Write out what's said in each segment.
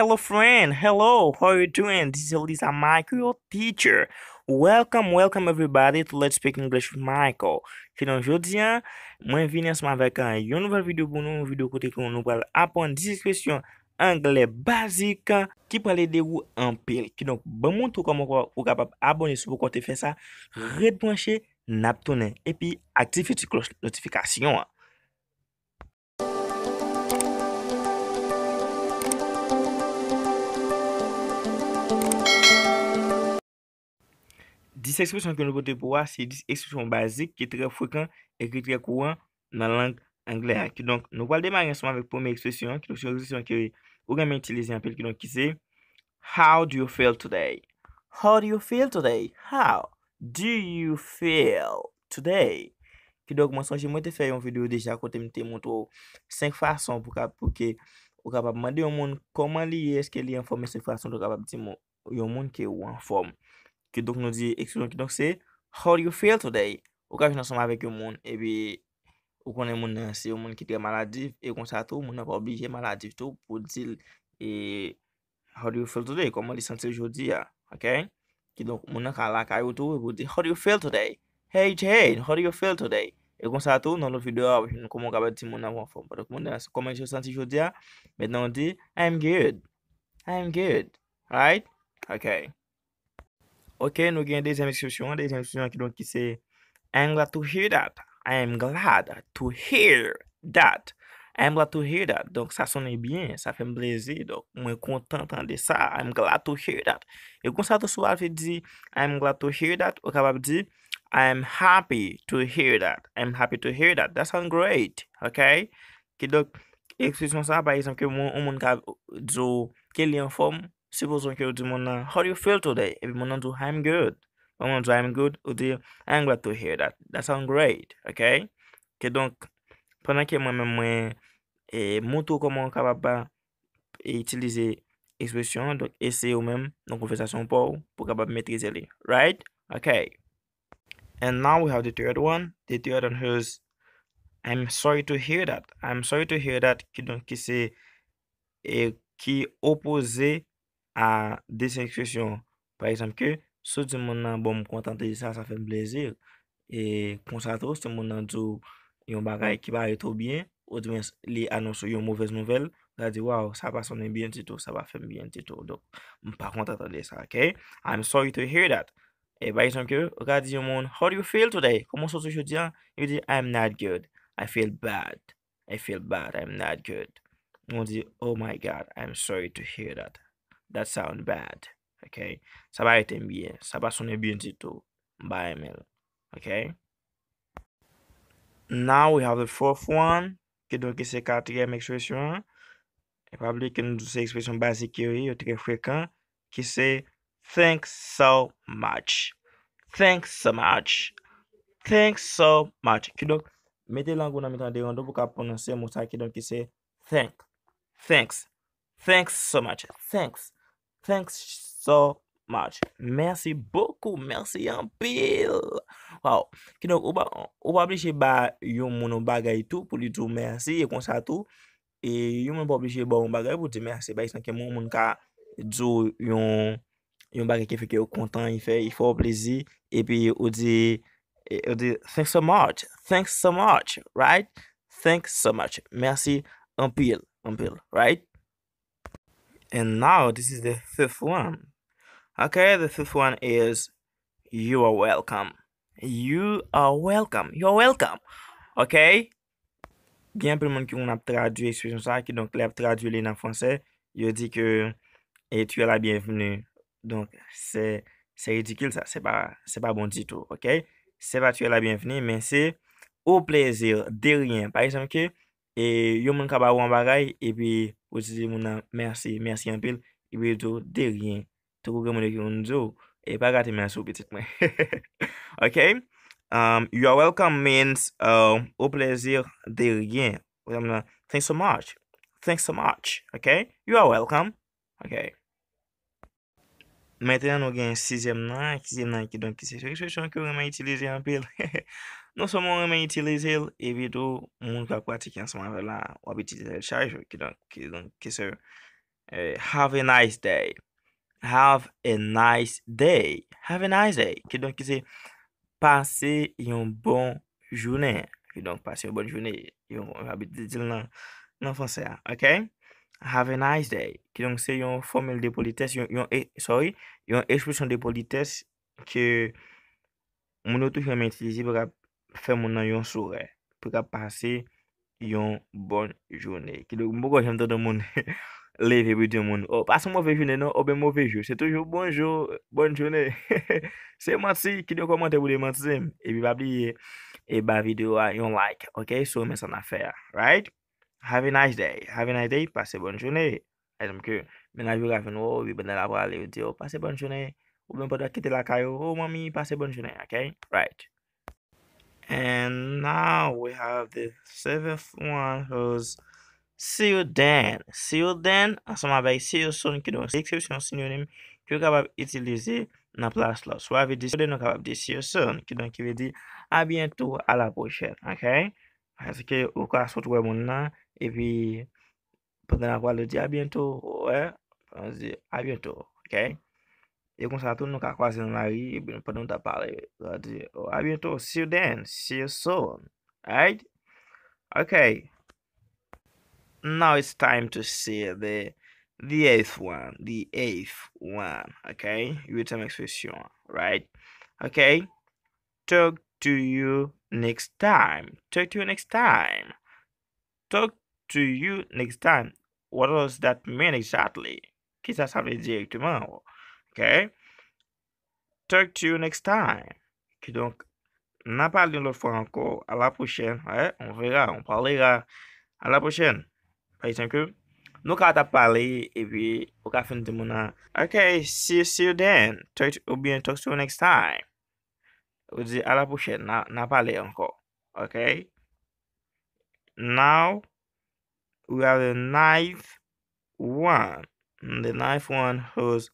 Hello friend, hello, how are you doing? This is Elisa Michael, your teacher. Welcome, welcome everybody to Let's Speak English with Michael. Fidon jodi, mwen vin yansman vek yon nouvel video pou nou, video kote ki nou nou pral apon disi kwestyon angle bazika ki pou ale de ou anpil. Ki donk, ban moun tou kon mou kapap abone sou pou kote fe sa redponche naptounen. E pi, aktife ti klos notifikasyon an. Se ekspesyon ki nou kote pou wa, se ekspesyon basik ki tre fwekan e kri tre kouan nan lang angler. Ki donk nou wale demar yon seman vek pome ekspesyon. Ki donk se yon ekspesyon ki ou gamin itilize yon apel ki donk ki se. How do you feel today? How do you feel today? How do you feel today? Ki donk monson, jimou te fe yon videyo deja kote mte moun tou 5 fason pou ke ou kapap mande yon moun. Koman li eske li yon fome 5 fason pou kapap ti yon moun ki ou yon fome. Ki donk nou di, eksplorant ki donk se, how do you feel today? Ou ka j nan som avek yon moun, ebi, ou konen moun nan se, yon moun ki te maladi, e kon sa tou, moun nan pa obije maladi tou, pou di, e, how do you feel today? Koman li sante yo di ya? Ok? Ki donk, moun nan ka laka yo tou, e pou di, how do you feel today? Hey Jane, how do you feel today? E kon sa tou, nan nou video, kon moun kabe ti moun nan wafon, pade kon moun nan se, koman li sante yo di ya? Men nan di, I'm good, I'm good, right? Ok? Ok, nou gen dezenm ekstripsyon, dezenm ekstripsyon ki don ki se, I am glad to hear that, I am glad to hear that, I am glad to hear that. Donk sa sone bien, sa fe mblezi, donk mwen kontantan de sa, I am glad to hear that. Yo konsato swafi di, I am glad to hear that, ou kabab di, I am happy to hear that, I am happy to hear that. That sounds great, ok? Ki donk ekstripsyon sa bayi, sanke mwen ka dzo ke li an fomu. Se pou zonke ou di moun nan, how do you feel today? E bi moun nan do, I'm good. Moun nan do, I'm good. Ou di, I'm glad to hear that. That sounds great. Ok? Ke donk, pwena ke mwen mwen mwen e moutou koman kaba ba e itilize ekspesyon, donk ese ou mwen nan konfesasyon pou, pou kaba be metrize li. Right? Ok. And now we have the third one. The third one is I'm sorry to hear that. I'm sorry to hear that. Ki e, opoze A desekresyon, par exemple ke, sou di moun nan bon m kontante di sa, sa fèm blezir. E konsato, sou di moun nan djou yon bagay ki ba reto byen, ou di moun li anonsou yon mouvez mouvel. Ou da di, waw, sa pa sonen byen tito, sa pa fèm byen tito. Do, m pa kontante de sa, ok? I'm sorry to hear that. E par exemple ke, ou da di yon moun, how do you feel today? Koumon sou sou chou diyan? Yon di, I'm not good. I feel bad. I feel bad. I'm not good. Yon di, oh my god, I'm sorry to hear that. That sound bad. Ok. Sa ba eten bien. Sa ba sonen bien zito. Mba emel. Ok. Now we have the fourth one. Kido e ki se ka tigem ekspresyon. E pabli ki nou se ekspresyon basik yoy. Yo tigem frekan. Ki se. Thanks so much. Thanks so much. Thanks so much. Kido. Mete langou nan mitan deyon. Do pou ka pounanse. Mou sa ki don ki se. Thanks. Thanks. Thanks so much. Thanks. Thanks so much. Mersi bokou. Mersi yon pil. Waw. Kino, ou pa blije ba yon mouno bagay tou pou li djou mersi e konsa tou. E yon moun pa blije ba yon bagay pou di mersi ba. Isan ke moun moun ka djou yon bagay ke fike yon kontan. Yon fè yon fò plezi. E pi ou di, ou di, thanks so much. Thanks so much. Right? Thanks so much. Mersi yon pil. Yon pil. Right? And now, this is the fifth one. Ok, the fifth one is You are welcome. You are welcome. You are welcome. Ok? Bien, pou moun ki moun ap traduye sou yon sa, ki donk lè ap traduye lè nan fwansè, yo di ke, et eh, tu yon la bienvenu. Donk, se, se ridikil sa. Se pa, se pa bon ditou. Ok? Se pa tu yon la bienvenu, men se, ou plezir, de riyen. Par exemple ke, E yon moun kabar wang bagay. E pi, wè ti di moun nan mersi. Mersi yon pil. E pi, dò, der gen. Tè kou gen moun dek yon dò. E pa gati mèns wè bitit mè. Ok? Um, you are welcome means, wè moun nan, thanks so much. Thanks so much. Ok? You are welcome. Ok. Metè an nou gen si zem nan, ki zem nan ki don ki se shwechon ki ou reme itilize an pil. Non somon reme itilize el evido moun kwa kwa ti ki ansman vela ou abitize el chaj. Ki don ki se have a nice day. Have a nice day. Have a nice day. Ki don ki se pase yon bon jounen. Ki don pase yon bon jounen. Yon abitize el nan fonse a. Ok? Have a nice day. Ki donk se yon formel de politesse, yon eksplosyon eh, de politesse ki moun nou tou fèm entilize pou ka fèm moun nan yon sourè. Pou ka pase yon bon jounè. Ki donk mou gò jèm tèm tèm moun. Lè oh, vè bè tèm moun. O pas mou mò vè jounè nan, o bè mò vè jounè. Se toujou bon jounè. Se mò tse, ki donk komante moun de mò tse. E bi bab liye. E ba video a yon like. Ok, sou mè san a fè. Right? Have a nice day. Have a nice day. Pase bon jounet. E dem ki, menaj yo gaven wou, bi bende la wale yo di yo. Pase bon jounet. Ou bende poda kite la kayo. Ou oh, mami, pase bon jounet. Ake? Right. And now, we have the seventh one, who's si ou den. Si ou den, asama bay si ou son, ki donk se ekspeksyon sin yonim, ki yo kabab itilize na plas la. So, avi di si ou den, nou kabab di si ou son, ki donk ki ve di, a bientou ala pochel. Ake? Ake? Así que au cas où tu mon là et puis pendant la quoi le dit à bientôt, ouais, on dit à bientôt, OK? e comme ça tout nous ka croiser dans la rue et puis pendant t'a parler, on dit oh, à bientôt, see you then, see you soon. Right? ok Now it's time to see the the eighth one, the eighth one, ok With some right? ok Talk to you Next time. Talk to you next time. Talk to you next time. What does that mean exactly? Ki sa sape direk tuman wou? Ok. Talk to you next time. Ki donk, nan pali lò fò anko. A la pochèn. On vega, on paliga. A la pochèn. Pari senkou. Nou ka ata pali, epi ou ka fin di mounan. Ok, see you see you then. Talk to you next time. Uzi alapoushe na, na pale anko. Ok. Now, we have the ninth one. The ninth one who's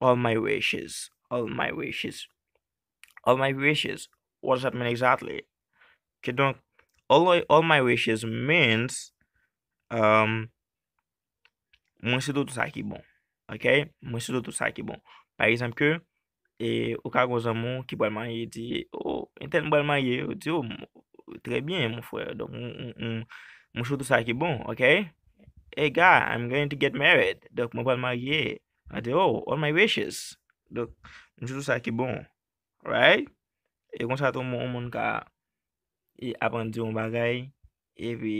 all my wishes. All my wishes. All my wishes. What does that mean exactly? Okay, donc, all, all my wishes means um, mwen se do tout sa ki bon. Ok? Mwen se do tout sa ki bon. Par exemple, E, ou ka gozon moun ki balman ye di, ou, oh, enten balman ye, ou di, ou, oh, trebyen moun fwe, dok moun, moun, moun chou tout sa ki bon, ok? Hey, ga, I'm going to get married, dok moun balman ye, a di, ou, oh, all my wishes, dok, moun chou tout sa ki bon, right? E, konsa ton moun, moun ka, e, apan di yon bagay, e, vi,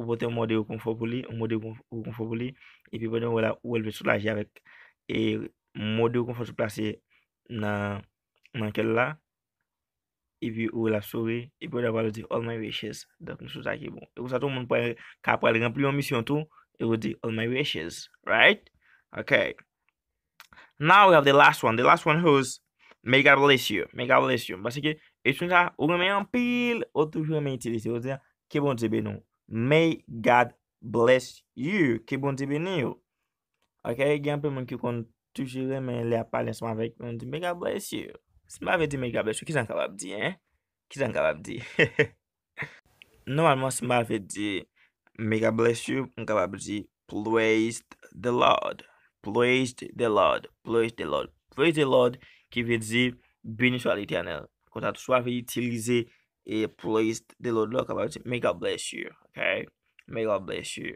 ou bote moun de yon konfo kou li, moun de yon konfo kou li, e, pi bote yon wè la, wè lve sou la jarek, e, moun de yon konfo sou plase, e, nan, nan kele la, e if you ouwe la soube, i pou dapal ou di, all my wishes, da kon souza ki bon. E kou sa tou moun pou e, ka pou el genpil yon misyon tou, e wou di, all my wishes, right? Ok. Now we have the last one, the last one who's, may God bless you, may God bless you. Basi ki, e souza, ouwe me yon pil, ou tou fwe me itilise, ou te, ki bon tebe nou? May God bless you, ki bon tebe nou? Ok, genpil moun ki kon, Toujire men le apal yon seman vek, mwen di Mega Bless You. Seman vek di Mega Bless You, ki zan kabab di, he? Ki zan kabab di? Normalman seman vek di Mega Bless You, mwen kabab di Praise the Lord. Praise the Lord. Praise the Lord. Praise the Lord ki vek di Benishuality Anel. Kwa ta tou seman vek di itilize e Praise the Lord lò, mwen kabab di Mega Bless You. Ok? Mega Bless You.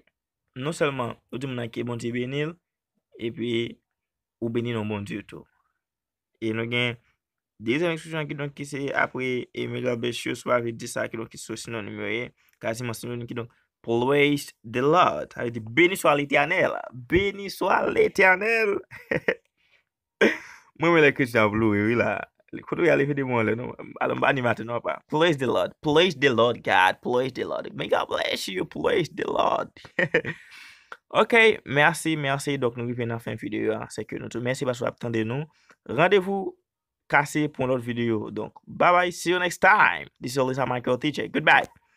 Non selman, ou di mwen ake bonte Benil, e pi... Ou bini nou moun zyoutou. E nou gen, Deyze menk soujou an ki don ki se apwe e me la besyo swa vi disa ki don ki sou sinon mi yo ye. Kasi monsinouni ki don, Ployesh de non? Lord. A li di, Beni swa li tiyan el. Beni swa li tiyan el. Mwen me le kis jan blu we wila. Kou do ya li fi di moun le nou. Alon ba ni mati nou pa. Ployesh de Lord. Ployesh de Lord, God. Ployesh de Lord. May God bless you. Ployesh de Lord. Ok, mersi, mersi. Donk nou vi ven nan fèm videyo, anseke nou tou. Mersi basou ap tande nou. Randevou kase pou lout videyo. Donk, bye bye, see you next time. This is Olisa Michael, teacher. Goodbye.